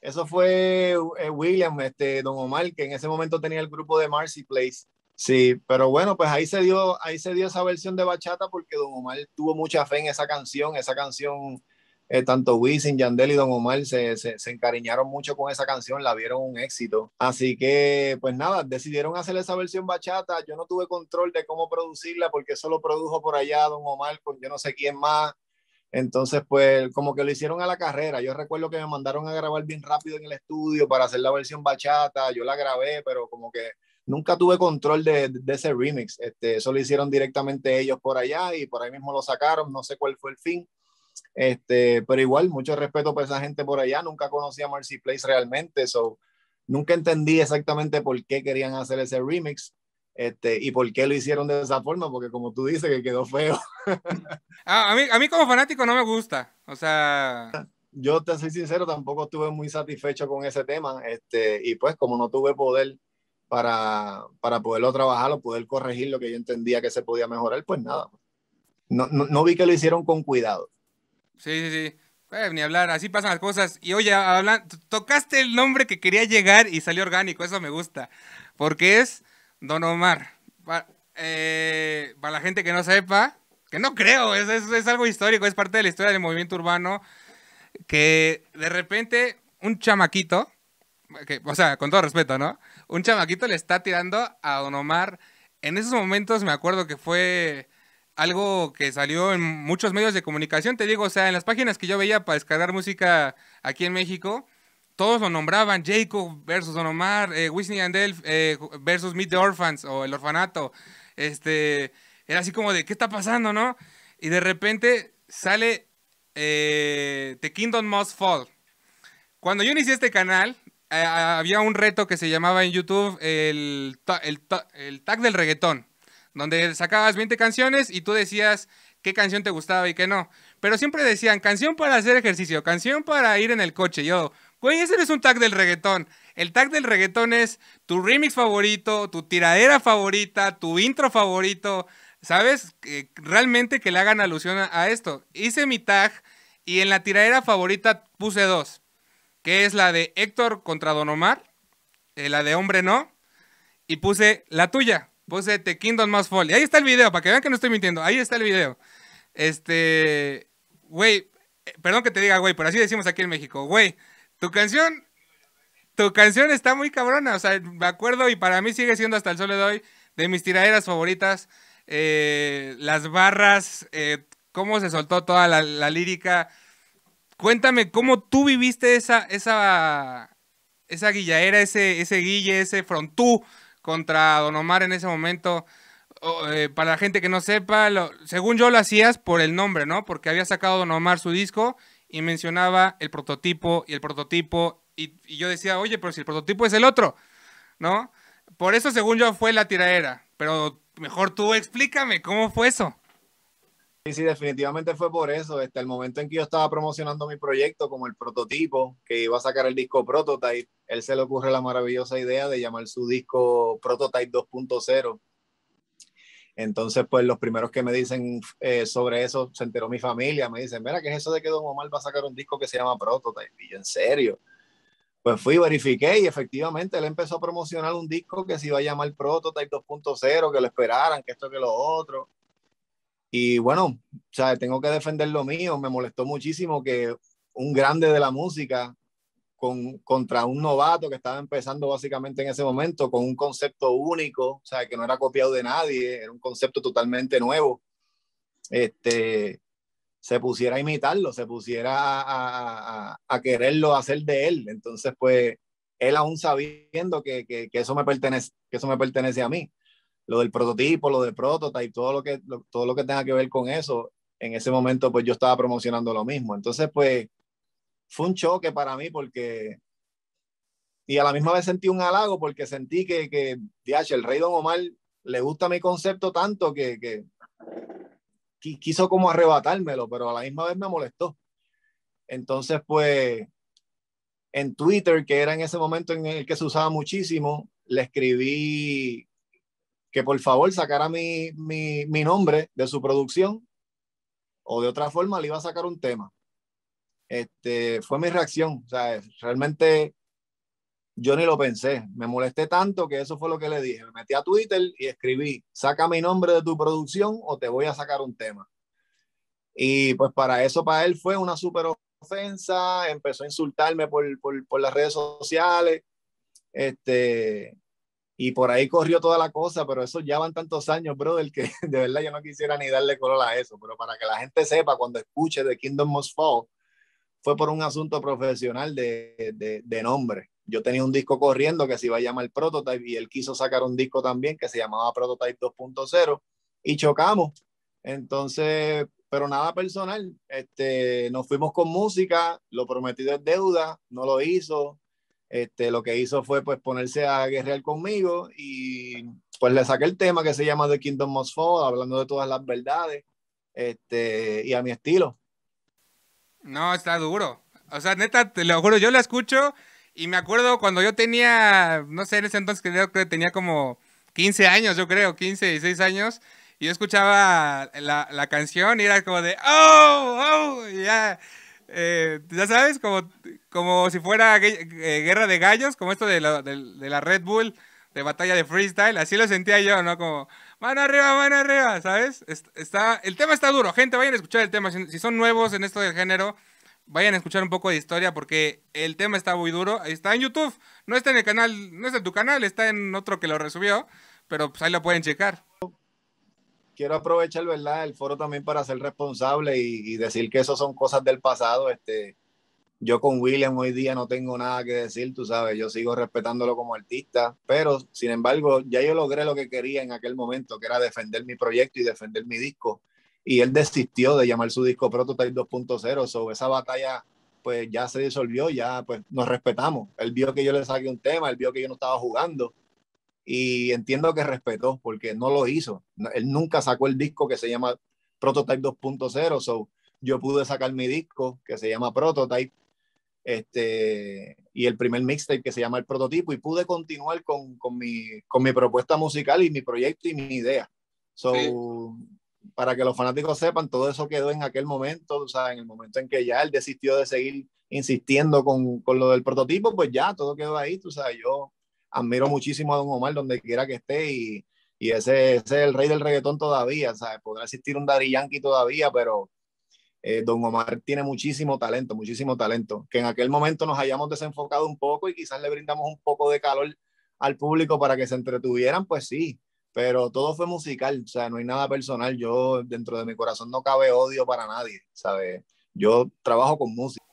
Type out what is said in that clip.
Eso fue eh, William, este, Don Omar, que en ese momento tenía el grupo de Marcy Place. Sí, pero bueno, pues ahí se dio, ahí se dio esa versión de bachata porque Don Omar tuvo mucha fe en esa canción, esa canción, eh, tanto Wisin, Yandel y Don Omar se, se, se, encariñaron mucho con esa canción, la vieron un éxito. Así que, pues nada, decidieron hacer esa versión bachata. Yo no tuve control de cómo producirla porque eso lo produjo por allá Don Omar con yo no sé quién más. Entonces, pues como que lo hicieron a la carrera. Yo recuerdo que me mandaron a grabar bien rápido en el estudio para hacer la versión bachata. Yo la grabé, pero como que nunca tuve control de, ese remix. Este, eso lo hicieron directamente ellos por allá y por ahí mismo lo sacaron. No sé cuál fue el fin. Este, pero igual, mucho respeto por esa gente por allá. Nunca conocí a Marcy Place realmente. So, nunca entendí exactamente por qué querían hacer ese remix. Este, ¿Y por qué lo hicieron de esa forma? Porque como tú dices, que quedó feo. Ah, a, mí, a mí como fanático no me gusta. O sea... Yo te soy sincero, tampoco estuve muy satisfecho con ese tema. Este, y pues como no tuve poder para, para poderlo trabajar o poder corregir lo que yo entendía que se podía mejorar, pues nada. No, no, vi que lo hicieron con cuidado. Sí, sí, sí. Eh, ni hablar, así pasan las cosas. Y oye, tocaste el nombre que quería llegar y salió orgánico, eso me gusta. Porque es Don Omar, eh, para, la gente que no sepa, que no creo, es, es, algo histórico, es parte de la historia del movimiento urbano, que de repente un chamaquito, o sea, con todo respeto, ¿no? Un chamaquito le está tirando a Don Omar. En esos momentos me acuerdo que fue algo que salió en muchos medios de comunicación, te digo, o sea, en las páginas que yo veía para descargar música aquí en México, todos lo nombraban, Jacob versus Don Omar, eh, and Elf eh, versus Meet the Orphans o El Orfanato. Este, era así como de, ¿qué está pasando, no? Y de repente sale eh, The Kingdom Must Fall. Cuando yo inicié este canal, había un reto que se llamaba en YouTube el, tag del reggaetón, donde sacabas 20 canciones y tú decías qué canción te gustaba y qué no. Pero siempre decían, canción para hacer ejercicio, canción para ir en el coche. Yo, Güey, ese no es un tag del reggaetón. El tag del reggaetón es tu remix favorito, tu tiradera favorita, tu intro favorito. ¿Sabes? realmente que le hagan alusión a, esto. Hice mi tag y en la tiradera favorita puse dos. Que es la de Héctor contra Don Omar, eh, la de Hombre No, y puse la tuya. Puse The Kingdom Must Fall. Y ahí está el video, para que vean que no estoy mintiendo. Ahí está el video. Este, güey, eh, perdón que te diga, güey, pero así decimos aquí en México. Güey, tu canción, tu canción está muy cabrona. O sea, me acuerdo y para mí sigue siendo hasta el sol de hoy de mis tiraderas favoritas. Eh, las barras, eh, cómo se soltó toda la, lírica. Cuéntame cómo tú viviste esa, esa, esa guillaera, ese, ese guille, ese frontú contra Don Omar en ese momento. Eh, para la gente que no sepa, según yo lo hacías por el nombre, ¿no? Porque había sacado Don Omar su disco y mencionaba el prototipo y el prototipo y, yo decía, oye, pero si el prototipo es el otro, ¿no? Por eso, según yo, fue la tiradera pero mejor tú explícame cómo fue eso. Sí, sí, definitivamente fue por eso. Hasta este, el momento en que yo estaba promocionando mi proyecto como el prototipo, que iba a sacar el disco Prototype, él se le ocurre la maravillosa idea de llamar su disco Prototype 2.0 entonces, pues los primeros que me dicen eh, sobre eso, se enteró mi familia, me dicen, mira, ¿qué es eso de que Don Omar va a sacar un disco que se llama Prototype? Y yo, ¿en serio? Pues fui, verifiqué y efectivamente él empezó a promocionar un disco que se iba a llamar Prototype 2.0, que lo esperaran, que esto, que lo otro. Y bueno, o sea, tengo que defender lo mío, me molestó muchísimo que un grande de la música contra un novato que estaba empezando básicamente en ese momento, con un concepto único, o sea, que no era copiado de nadie, era un concepto totalmente nuevo, este, se pusiera a imitarlo, se pusiera a, quererlo hacer de él. Entonces, pues, él aún sabiendo que, que, eso, me pertenece, que eso me pertenece a mí. Lo del prototipo, lo del prototype, todo lo, que, todo lo que tenga que ver con eso, en ese momento, pues yo estaba promocionando lo mismo. Entonces, pues, fue un choque para mí porque... Y a la misma vez sentí un halago porque sentí que, que el rey Don Omar le gusta mi concepto tanto que, que quiso como arrebatármelo, pero a la misma vez me molestó. Entonces, pues, en Twitter, que era en ese momento en el que se usaba muchísimo, le escribí que por favor sacara mi, mi, mi nombre de su producción o de otra forma le iba a sacar un tema este, fue mi reacción. O sea, realmente yo ni lo pensé. Me molesté tanto que eso fue lo que le dije. Me metí a Twitter y escribí, saca mi nombre de tu producción o te voy a sacar un tema. Y pues para eso, para él fue una súper ofensa, empezó a insultarme por, por, por, las redes sociales, este, y por ahí corrió toda la cosa, pero eso ya van tantos años, brother, que de verdad yo no quisiera ni darle color a eso, pero para que la gente sepa cuando escuche de Kingdom most Fall, fue por un asunto profesional de, nombre. Yo tenía un disco corriendo que se iba a llamar Prototype y él quiso sacar un disco también que se llamaba Prototype 2.0 y chocamos. Entonces, pero nada personal. Este, nos fuimos con música, lo prometido es deuda, no lo hizo. Este, lo que hizo fue pues ponerse a guerrear conmigo y pues le saqué el tema que se llama The Kingdom of Fall, hablando de todas las verdades este, y a mi estilo. No, está duro. O sea, neta, te lo juro, yo la escucho y me acuerdo cuando yo tenía, no sé, en ese entonces creo que tenía como 15 años, yo creo, 15, 16 años, y yo escuchaba la, canción y era como de, oh, oh, ya, eh, ya sabes, como, como si fuera eh, guerra de gallos, como esto de, de la Red Bull, de batalla de freestyle, así lo sentía yo, ¿no? Como van arriba, van arriba, ¿sabes? Está, el tema está duro, gente, vayan a escuchar el tema. Si son nuevos en esto del género, vayan a escuchar un poco de historia porque el tema está muy duro. Está en YouTube, no está en el canal, no está en tu canal, está en otro que lo resubió, pero pues ahí lo pueden checar. Quiero aprovechar, ¿verdad? El foro también para ser responsable y, decir que eso son cosas del pasado, este yo con William hoy día no tengo nada que decir, tú sabes, yo sigo respetándolo como artista, pero sin embargo ya yo logré lo que quería en aquel momento, que era defender mi proyecto y defender mi disco. Y él desistió de llamar su disco Prototype 2.0, sobre esa batalla pues ya se disolvió, ya pues nos respetamos. Él vio que yo le saqué un tema, él vio que yo no estaba jugando y entiendo que respetó porque no lo hizo. Él nunca sacó el disco que se llama Prototype 2.0, so yo pude sacar mi disco que se llama Prototype este, y el primer mixtape que se llama El Prototipo, y pude continuar con, con, mi, propuesta musical y mi proyecto y mi idea. So, Para que los fanáticos sepan, todo eso quedó en aquel momento, sea, en el momento en que ya él desistió de seguir insistiendo con, lo del prototipo, pues ya todo quedó ahí, tú sabes, yo admiro muchísimo a Don Omar donde quiera que esté y, ese, es el rey del reggaetón todavía, Podrá existir un Daddy Yankee todavía, pero eh, don Omar tiene muchísimo talento, muchísimo talento, que en aquel momento nos hayamos desenfocado un poco y quizás le brindamos un poco de calor al público para que se entretuvieran, pues sí, pero todo fue musical, o sea, no hay nada personal, yo dentro de mi corazón no cabe odio para nadie, ¿sabes? Yo trabajo con música.